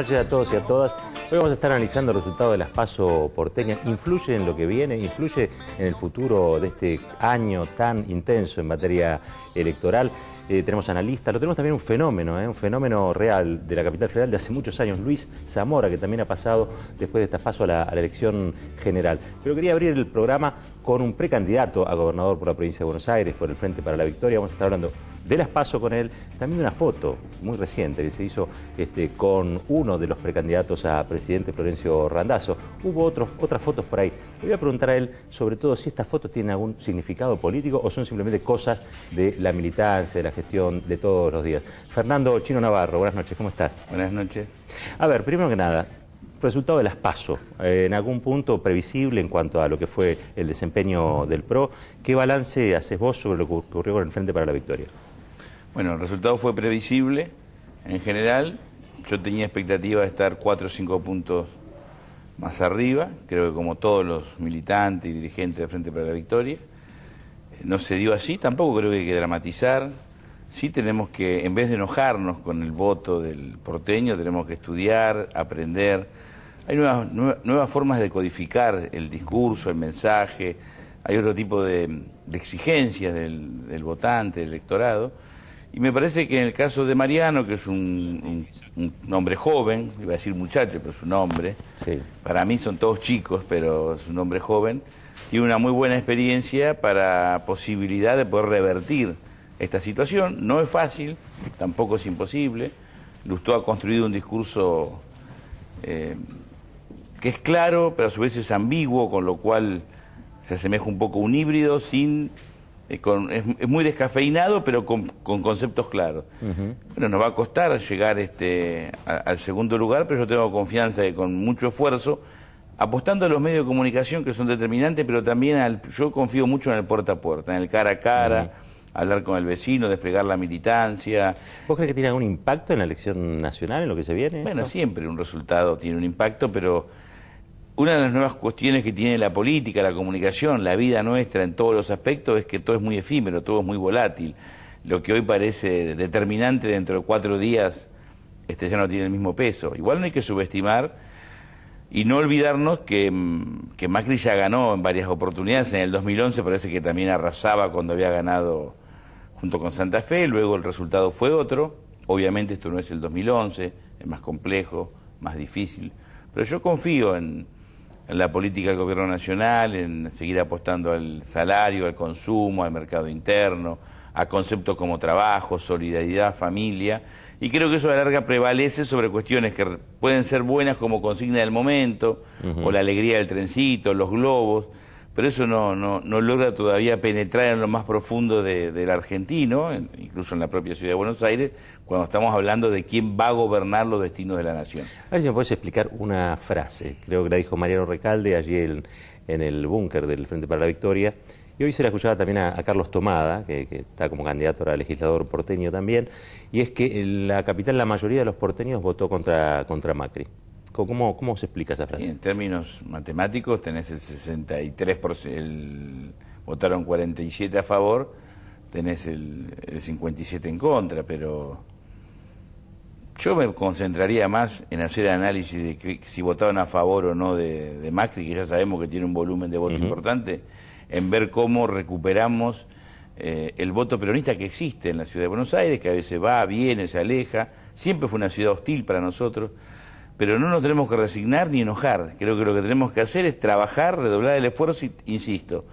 noches a todos y a todas. Hoy vamos a estar analizando el resultado de las PASO porteñas. ¿Influye en lo que viene? ¿Influye en el futuro de este año tan intenso en materia electoral? Eh, tenemos analistas, lo tenemos también un fenómeno, ¿eh? un fenómeno real de la capital federal de hace muchos años, Luis Zamora, que también ha pasado después de esta paso a la elección general. Pero quería abrir el programa con un precandidato a gobernador por la provincia de Buenos Aires, por el Frente para la Victoria. Vamos a estar hablando de las paso con él, también una foto muy reciente que se hizo este, con uno de los precandidatos a presidente Florencio Randazzo. Hubo otras fotos por ahí. Le voy a preguntar a él sobre todo si estas fotos tienen algún significado político o son simplemente cosas de la militancia, de la gestión de todos los días. Fernando Chino Navarro, buenas noches, ¿cómo estás? Buenas noches. A ver, primero que nada, resultado de las PASO, eh, en algún punto previsible en cuanto a lo que fue el desempeño del PRO, ¿qué balance haces vos sobre lo que ocurrió con el Frente para la Victoria? Bueno, el resultado fue previsible en general. Yo tenía expectativa de estar cuatro o cinco puntos más arriba, creo que como todos los militantes y dirigentes de Frente para la Victoria. Eh, no se dio así, tampoco creo que hay que dramatizar. Sí tenemos que, en vez de enojarnos con el voto del porteño, tenemos que estudiar, aprender. Hay nuevas, nuevas formas de codificar el discurso, el mensaje, hay otro tipo de, exigencias del votante, del electorado. Y me parece que en el caso de Mariano, que es un, hombre joven, iba a decir muchacho, pero es un hombre, para mí son todos chicos, pero es un hombre joven, tiene una muy buena experiencia para posibilidad de poder revertir esta situación. No es fácil, tampoco es imposible. Lustó ha construido un discurso eh, que es claro, pero a su vez es ambiguo, con lo cual se asemeja un poco a un híbrido sin es, muy descafeinado, pero con, conceptos claros. Bueno, nos va a costar llegar este, al segundo lugar, pero yo tengo confianza que con mucho esfuerzo, apostando a los medios de comunicación que son determinantes, pero también yo confío mucho en el puerta a puerta, en el cara a cara. Hablar con el vecino, desplegar la militancia. ¿Vos crees que tiene algún impacto en la elección nacional, en lo que se viene? Bueno, siempre un resultado tiene un impacto, pero una de las nuevas cuestiones que tiene la política, la comunicación, la vida nuestra en todos los aspectos es que todo es muy efímero, todo es muy volátil. Lo que hoy parece determinante dentro de cuatro días este, ya no tiene el mismo peso. Igual no hay que subestimar y no olvidarnos que, mm, que Macri ya ganó en varias oportunidades. En el 2011 parece que también arrasaba cuando había ganado junto con Santa Fe, luego el resultado fue otro. Obviamente esto no es el 2011, es más complejo, más difícil. Pero yo confío en, en la política del gobierno nacional, en seguir apostando al salario, al consumo, al mercado interno, a conceptos como trabajo, solidaridad, familia, y creo que eso a la larga prevalece sobre cuestiones que pueden ser buenas como consigna del momento, o la alegría del trencito, los globos, pero eso no, no, logra todavía penetrar en lo más profundo del argentino, incluso en la propia ciudad de Buenos Aires, cuando estamos hablando de quién va a gobernar los destinos de la nación. A ver si me puedes explicar una frase, creo que la dijo Mariano Recalde allí en, el búnker del Frente para la Victoria, y hoy se la escuchaba también a, Carlos Tomada, que, está como candidato a legislador porteño también, y es que la capital la mayoría de los porteños votó contra Macri. ¿Cómo, se explica esa frase? En términos matemáticos tenés el 63%, el, votaron 47 a favor, tenés el, 57 en contra, pero yo me concentraría más en hacer análisis de que, si votaron a favor o no de, Macri, que ya sabemos que tiene un volumen de voto importante, en ver cómo recuperamos eh, el voto peronista que existe en la ciudad de Buenos Aires, que a veces va, viene, se aleja, siempre fue una ciudad hostil para nosotros pero no nos tenemos que resignar ni enojar. Creo que lo que tenemos que hacer es trabajar, redoblar el esfuerzo, insisto.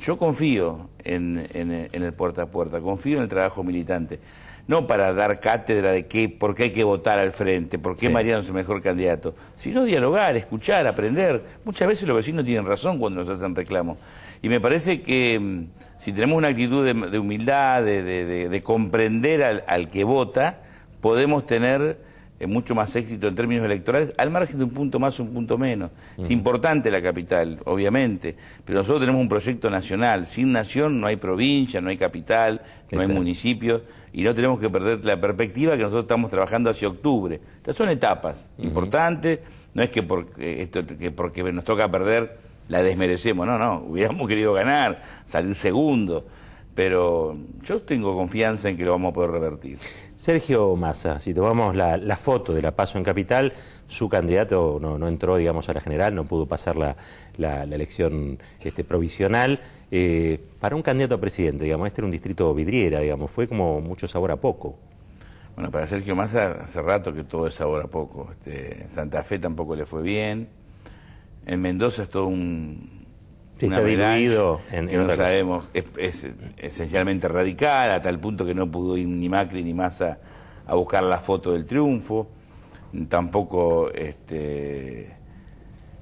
Yo confío en, el puerta a puerta, confío en el trabajo militante. No para dar cátedra de qué, por qué hay que votar al frente, por qué Mariano es el mejor candidato, sino dialogar, escuchar, aprender. Muchas veces los vecinos tienen razón cuando nos hacen reclamos. Y me parece que mm, si tenemos una actitud de, humildad, de, comprender al que vota, podemos tener mucho más éxito en términos electorales, al margen de un punto más, o un punto menos. Es mm. importante la capital, obviamente, pero nosotros tenemos un proyecto nacional. Sin nación no hay provincia, no hay capital, no hay municipios, y no tenemos que perder la perspectiva que nosotros estamos trabajando hacia octubre. Estas son etapas importantes, no es que porque, eh, que porque nos toca perder la desmerecemos, no, no, hubiéramos querido ganar, salir segundo pero yo tengo confianza en que lo vamos a poder revertir. Sergio Massa, si tomamos la, foto de la paso en Capital, su candidato no, entró, digamos, a la general, no pudo pasar la, elección este, provisional. Eh, para un candidato a presidente, digamos, este era un distrito vidriera, digamos, fue como mucho sabor a poco. Bueno, para Sergio Massa hace rato que todo es sabor a poco. Este, Santa Fe tampoco le fue bien. En Mendoza es todo un, este no sabemos, es, esencialmente radical, a tal punto que no pudo ir ni Macri ni Massa a buscar la foto del triunfo, tampoco este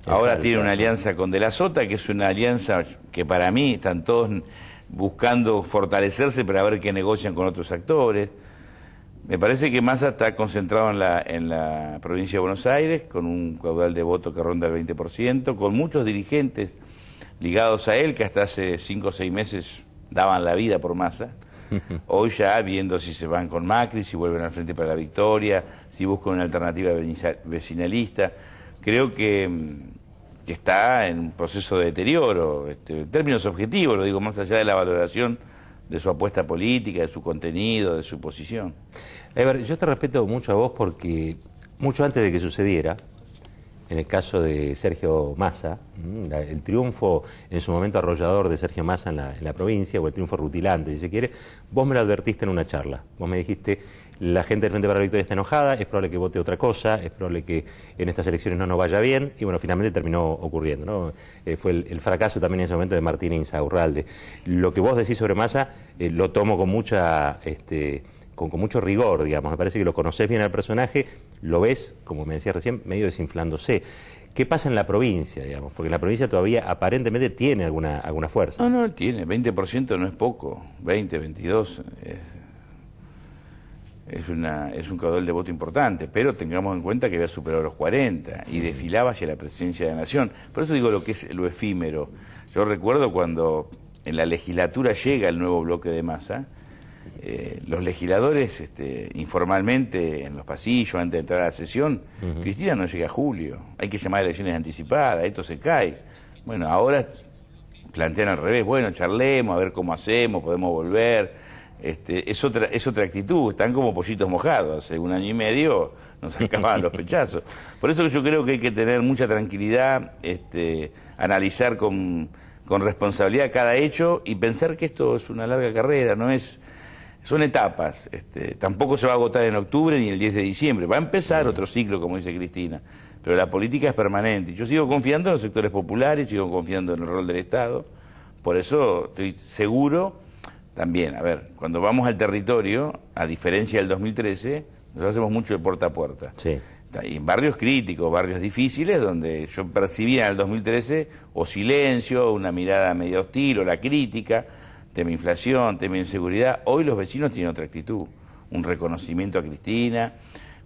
ahora tiene una alianza con De la Sota, que es una alianza que para mí están todos buscando fortalecerse para ver qué negocian con otros actores. Me parece que Massa está concentrado en la, en la provincia de Buenos Aires, con un caudal de voto que ronda el 20%, con muchos dirigentes ligados a él, que hasta hace cinco o seis meses daban la vida por masa. Hoy ya viendo si se van con Macri, si vuelven al frente para la victoria, si buscan una alternativa vecinalista. Creo mm, que, está en un proceso de deterioro, este, en términos objetivos, lo digo, más allá de la valoración de su apuesta política, de su contenido, de su posición. Ever, yo te respeto mucho a vos porque mucho antes de que sucediera, en el caso de Sergio Massa, el triunfo en su momento arrollador de Sergio Massa en la, provincia, o el triunfo rutilante, si se quiere, vos me lo advertiste en una charla. Vos me dijiste, la gente del Frente para la Victoria está enojada, es probable que vote otra cosa, es probable que en estas elecciones no nos vaya bien, y bueno, finalmente terminó ocurriendo. ¿no? Eh, fue el, fracaso también en ese momento de Martín Insaurralde. Lo que vos decís sobre Massa eh, lo tomo con mucha... Este, con, con, mucho rigor, digamos. Me parece que lo conocés bien al personaje lo ves, como me decía recién, medio desinflándose. ¿Qué pasa en la provincia, digamos? Porque la provincia todavía aparentemente tiene alguna, alguna fuerza. No, no, tiene. 20% no es poco. 20, 22. Es, una, es un caudal de voto importante. Pero tengamos en cuenta que había superado los 40 y desfilaba hacia la presidencia de la nación. Por eso digo lo que es lo efímero. Yo recuerdo cuando en la legislatura llega el nuevo bloque de masa eh, los legisladores este, informalmente en los pasillos antes de entrar a la sesión, Cristina no llega a julio, hay que llamar a elecciones anticipadas, esto se cae. Bueno, ahora plantean al revés, bueno, charlemos, a ver cómo hacemos, podemos volver. Este, es, otra, es otra actitud, están como pollitos mojados, hace un año y medio nos acababan los pechazos. Por eso yo creo que hay que tener mucha tranquilidad, este, analizar con responsabilidad cada hecho y pensar que esto es una larga carrera, no es son etapas. Este, tampoco se va a agotar en octubre ni el 10 de diciembre. Va a empezar otro ciclo, como dice Cristina. Pero la política es permanente. Yo sigo confiando en los sectores populares, sigo confiando en el rol del Estado. Por eso estoy seguro también, a ver, cuando vamos al territorio, a diferencia del 2013, nos hacemos mucho de puerta a puerta. Sí. en barrios críticos, barrios difíciles, donde yo percibía en el 2013 o silencio, una mirada medio hostil o la crítica tema inflación, tema inseguridad, hoy los vecinos tienen otra actitud, un reconocimiento a Cristina.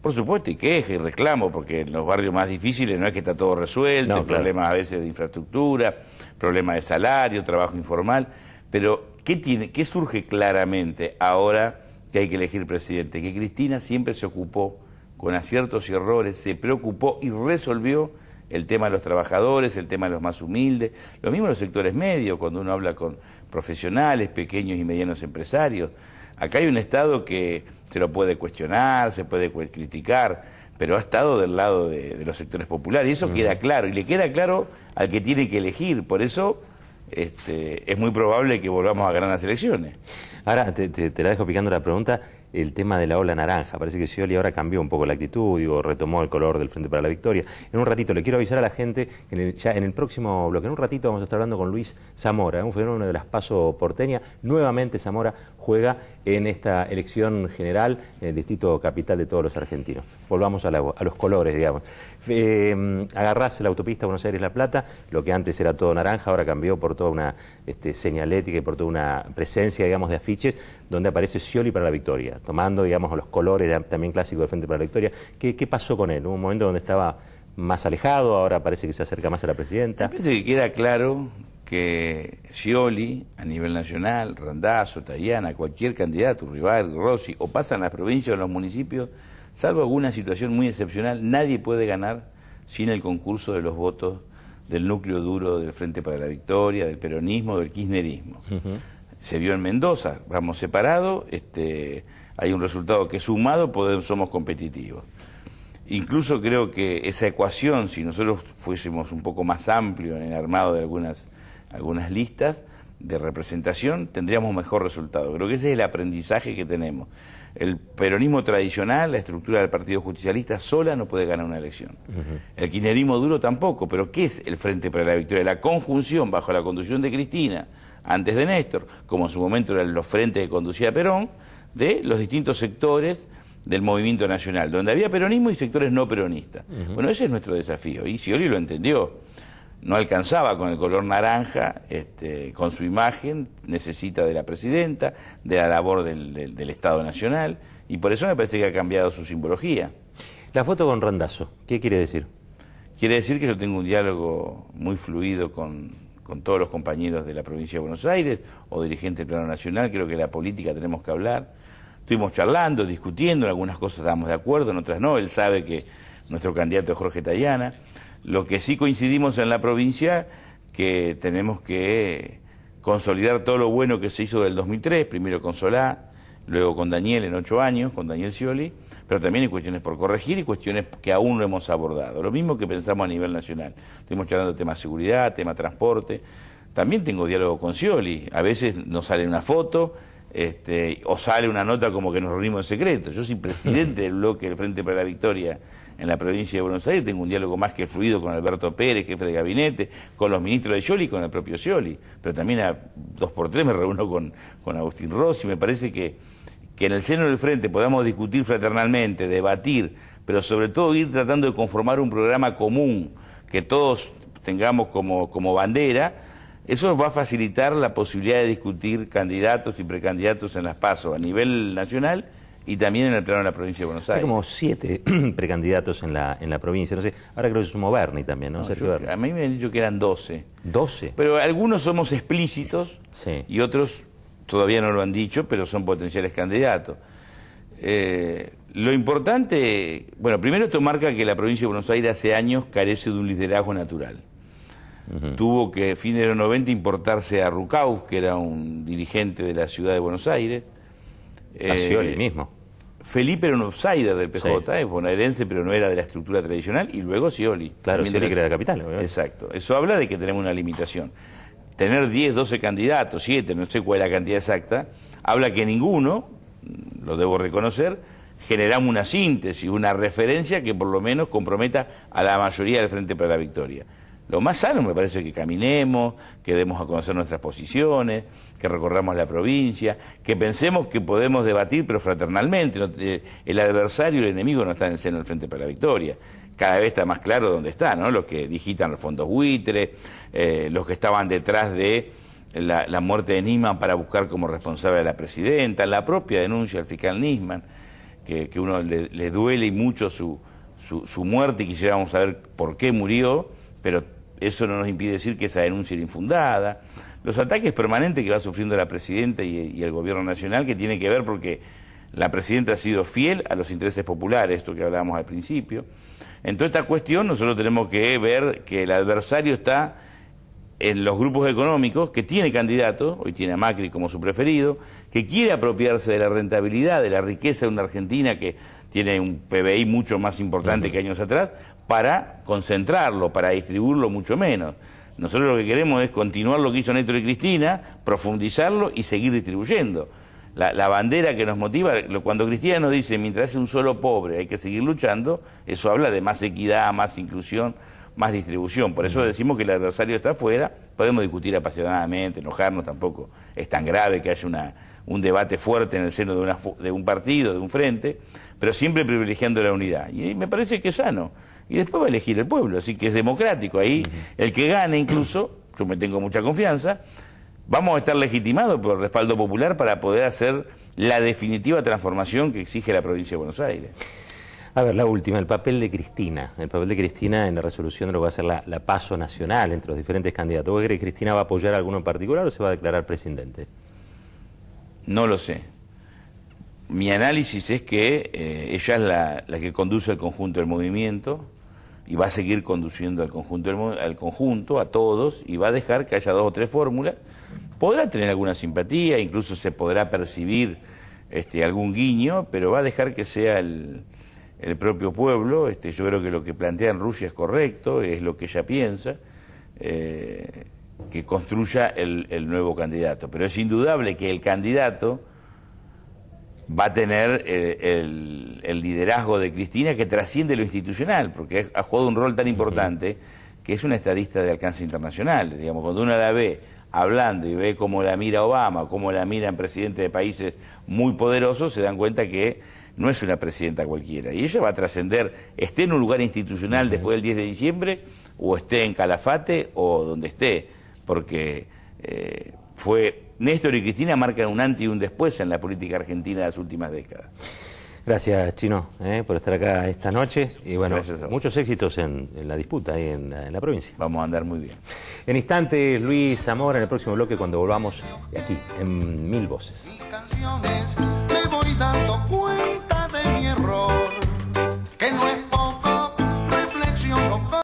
Por supuesto, y queja y reclamo, porque en los barrios más difíciles no es que está todo resuelto, hay problemas a veces de infraestructura, problemas de salario, trabajo informal, pero ¿qué, ¿qué surge claramente ahora que hay que elegir presidente? Que Cristina siempre se ocupó con aciertos y errores, se preocupó y resolvió el tema de los trabajadores, el tema de los más humildes, lo mismo en los sectores medios, cuando uno habla con profesionales, pequeños y medianos empresarios. Acá hay un Estado que se lo puede cuestionar, se puede criticar, pero ha estado del lado de, los sectores populares. Y eso queda claro, y le queda claro al que tiene que elegir. Por eso este, es muy probable que volvamos a ganar las elecciones. Ahora, te la dejo picando la pregunta el tema de la ola naranja. Parece que Scioli ahora cambió un poco la actitud, digo, retomó el color del Frente para la Victoria. En un ratito, le quiero avisar a la gente, en el, ya en el próximo bloque, en un ratito vamos a estar hablando con Luis Zamora, ¿eh? un fenómeno de las paso porteña. Nuevamente Zamora juega en esta elección general en el distrito capital de todos los argentinos. Volvamos a, los colores, digamos. Eh, agarrás la autopista Buenos Aires-La Plata, lo que antes era todo naranja, ahora cambió por toda una este, señalética y por toda una presencia, digamos, de afiches, donde aparece Scioli para la victoria, tomando, digamos, los colores también clásicos de Frente para la Victoria. ¿Qué, pasó con él? Hubo un momento donde estaba más alejado, ahora parece que se acerca más a la presidenta. Me parece que queda claro que Scioli, a nivel nacional, Randazzo, Tallana, cualquier candidato, Rival, Rossi, o pasa en las provincias o los municipios, salvo alguna situación muy excepcional, nadie puede ganar sin el concurso de los votos del núcleo duro del Frente para la Victoria, del peronismo, del kirchnerismo. Se vio en Mendoza, vamos separados, este, hay un resultado que sumado podemos, somos competitivos. Incluso creo que esa ecuación, si nosotros fuésemos un poco más amplio en el armado de algunas algunas listas de representación, tendríamos mejor resultado. Creo que ese es el aprendizaje que tenemos. El peronismo tradicional, la estructura del Partido Justicialista, sola no puede ganar una elección. El kirchnerismo duro tampoco, pero ¿qué es el Frente para la Victoria? La conjunción bajo la conducción de Cristina, antes de Néstor, como en su momento eran los frentes que conducía Perón, de los distintos sectores del movimiento nacional, donde había peronismo y sectores no peronistas. Bueno, ese es nuestro desafío, y sioli lo entendió no alcanzaba con el color naranja, este, con su imagen, necesita de la presidenta, de la labor del, Estado Nacional, y por eso me parece que ha cambiado su simbología. La foto con Randazo, ¿qué quiere decir? Quiere decir que yo tengo un diálogo muy fluido con, todos los compañeros de la provincia de Buenos Aires o dirigentes del plano nacional, creo que la política tenemos que hablar. Estuvimos charlando, discutiendo, en algunas cosas estábamos de acuerdo, en otras no, él sabe que nuestro candidato es Jorge Tallana. Lo que sí coincidimos en la provincia, que tenemos que consolidar todo lo bueno que se hizo del 2003, primero con Solá, luego con Daniel en ocho años, con Daniel Scioli, pero también hay cuestiones por corregir y cuestiones que aún no hemos abordado. Lo mismo que pensamos a nivel nacional. Estuvimos charlando de temas de seguridad, tema de transporte. También tengo diálogo con Scioli. A veces nos sale una foto este, o sale una nota como que nos reunimos en secreto. Yo soy presidente del bloque del Frente para la Victoria en la provincia de Buenos Aires, tengo un diálogo más que fluido con Alberto Pérez, jefe de gabinete, con los ministros de Scioli y con el propio Scioli, pero también a dos por tres me reúno con, con Agustín Rossi, me parece que, que en el seno del Frente podamos discutir fraternalmente, debatir, pero sobre todo ir tratando de conformar un programa común que todos tengamos como, como bandera, eso va a facilitar la posibilidad de discutir candidatos y precandidatos en las PASO a nivel nacional y también en el plano de la provincia de Buenos Aires. Hay como siete precandidatos en la, en la provincia, no sé, ahora creo que se sumó Berni también, ¿no? A mí me han dicho que eran doce. Doce. Pero algunos somos explícitos y otros todavía no lo han dicho, pero son potenciales candidatos. Eh, lo importante, bueno, primero esto marca que la provincia de Buenos Aires hace años carece de un liderazgo natural. Tuvo que, fin de los 90, importarse a Rucaus, que era un dirigente de la ciudad de Buenos Aires. Eh, mismo. Felipe era un outsider del PJ, es bonaerense, pero no era de la estructura tradicional, y luego Scioli. Claro, Scioli era de capital, Exacto. Eso habla de que tenemos una limitación. Tener 10, 12 candidatos, 7, no sé cuál es la cantidad exacta, habla que ninguno, lo debo reconocer, generamos una síntesis, una referencia que por lo menos comprometa a la mayoría del Frente para la Victoria. Lo más sano me parece que caminemos, que demos a conocer nuestras posiciones, que recorramos la provincia, que pensemos que podemos debatir pero fraternalmente. Eh, el adversario, el enemigo no están en el seno del Frente para la Victoria. Cada vez está más claro dónde está, ¿no? Los que digitan los fondos buitres, eh, los que estaban detrás de la, muerte de Nisman para buscar como responsable a la presidenta, la propia denuncia del fiscal Nisman, que, que uno le, duele y mucho su, su, su muerte y quisiéramos saber por qué murió, pero eso no nos impide decir que esa denuncia era infundada. Los ataques permanentes que va sufriendo la presidenta y, el gobierno nacional, que tiene que ver porque la presidenta ha sido fiel a los intereses populares, esto que hablábamos al principio. En toda esta cuestión nosotros tenemos que ver que el adversario está en los grupos económicos, que tiene candidato, hoy tiene a Macri como su preferido, que quiere apropiarse de la rentabilidad, de la riqueza de una Argentina que tiene un PBI mucho más importante que años atrás, para concentrarlo, para distribuirlo mucho menos. Nosotros lo que queremos es continuar lo que hizo Néstor y Cristina, profundizarlo y seguir distribuyendo. La, bandera que nos motiva, cuando Cristina nos dice, mientras es un solo pobre, hay que seguir luchando, eso habla de más equidad, más inclusión, más distribución. Por eso decimos que el adversario está afuera, podemos discutir apasionadamente, enojarnos tampoco. Es tan grave que haya un debate fuerte en el seno de, de un partido, de un frente, pero siempre privilegiando la unidad. Y me parece que es sano y después va a elegir el pueblo, así que es democrático. Ahí el que gane incluso, yo me tengo mucha confianza, vamos a estar legitimados por el respaldo popular para poder hacer la definitiva transformación que exige la provincia de Buenos Aires. A ver, la última, el papel de Cristina. El papel de Cristina en la resolución de lo que va a ser la, paso nacional entre los diferentes candidatos. ¿Vos creer que Cristina va a apoyar a alguno en particular o se va a declarar presidente? No lo sé. Mi análisis es que eh, ella es la, la que conduce el conjunto del movimiento, y va a seguir conduciendo al conjunto, al conjunto, a todos, y va a dejar que haya dos o tres fórmulas. Podrá tener alguna simpatía, incluso se podrá percibir este, algún guiño, pero va a dejar que sea el, propio pueblo. Este, yo creo que lo que plantea en Rusia es correcto, es lo que ella piensa, eh, que construya el nuevo candidato. Pero es indudable que el candidato va a tener eh, el, liderazgo de Cristina que trasciende lo institucional, porque ha jugado un rol tan importante que es una estadista de alcance internacional. Digamos, cuando uno la ve hablando y ve cómo la mira Obama, cómo la mira en presidente de países muy poderosos, se dan cuenta que no es una presidenta cualquiera. Y ella va a trascender, esté en un lugar institucional después del 10 de diciembre, o esté en Calafate, o donde esté, porque eh, fue Néstor y Cristina marcan un antes y un después en la política argentina de las últimas décadas. Gracias, Chino, eh, por estar acá esta noche. Y bueno, muchos éxitos en, la disputa ahí en, la provincia. Vamos a andar muy bien. En instantes, Luis Zamora, en el próximo bloque, cuando volvamos aquí, en Mil Voces.